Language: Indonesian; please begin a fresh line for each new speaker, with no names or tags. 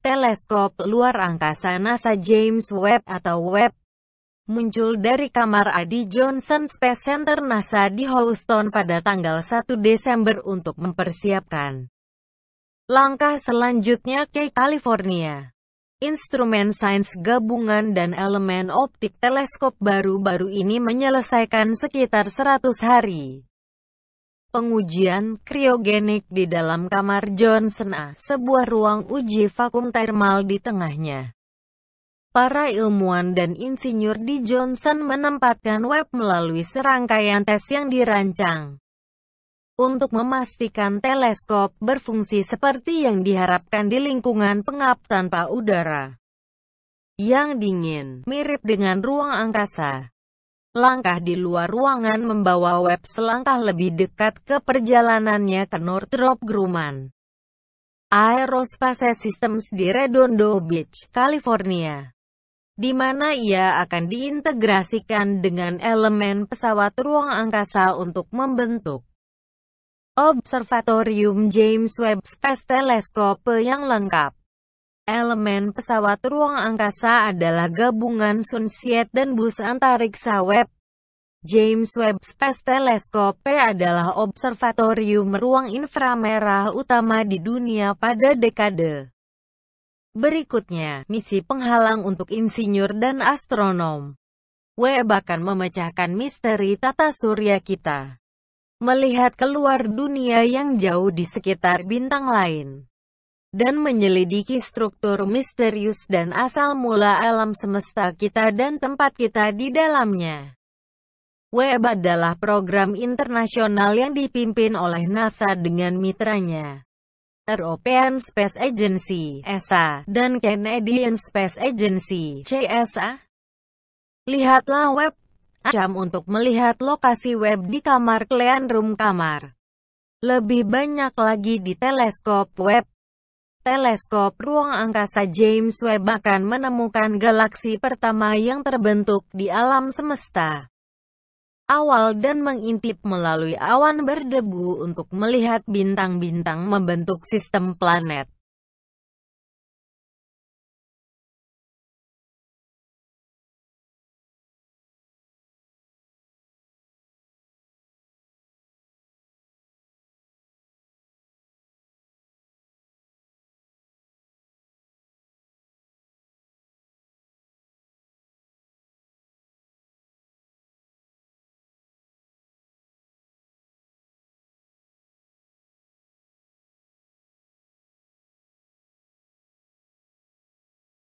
Teleskop luar angkasa NASA James Webb atau Webb muncul dari kamar Adi Johnson Space Center NASA di Houston pada tanggal 1 Desember untuk mempersiapkan langkah selanjutnya ke California. Instrumen sains gabungan dan elemen optik teleskop baru-baru ini menyelesaikan sekitar 100 hari Pengujian kriogenik di dalam kamar Johnson A, sebuah ruang uji vakum termal di tengahnya. Para ilmuwan dan insinyur di Johnson menempatkan web melalui serangkaian tes yang dirancang untuk memastikan teleskop berfungsi seperti yang diharapkan di lingkungan pengap tanpa udara yang dingin, mirip dengan ruang angkasa. Langkah di luar ruangan membawa web selangkah lebih dekat ke perjalanannya ke Northrop Grumman. Aerospace Systems di Redondo Beach, California. Di mana ia akan diintegrasikan dengan elemen pesawat ruang angkasa untuk membentuk Observatorium James Webb Space Telescope yang lengkap. Elemen pesawat ruang angkasa adalah gabungan sunset dan bus antariksa web. James Webb Space Telescope adalah observatorium ruang inframerah utama di dunia pada dekade. Berikutnya, misi penghalang untuk insinyur dan astronom. Webb akan memecahkan misteri tata surya kita. Melihat keluar dunia yang jauh di sekitar bintang lain dan menyelidiki struktur misterius dan asal mula alam semesta kita dan tempat kita di dalamnya. WEB adalah program internasional yang dipimpin oleh NASA dengan mitranya. European Space Agency, ESA, dan Canadian Space Agency, CSA. Lihatlah web jam untuk melihat lokasi web di kamar klien room kamar. Lebih banyak lagi di teleskop web. Teleskop ruang angkasa James Webb akan menemukan galaksi pertama yang terbentuk di alam semesta awal dan mengintip melalui awan berdebu untuk melihat bintang-bintang membentuk sistem planet.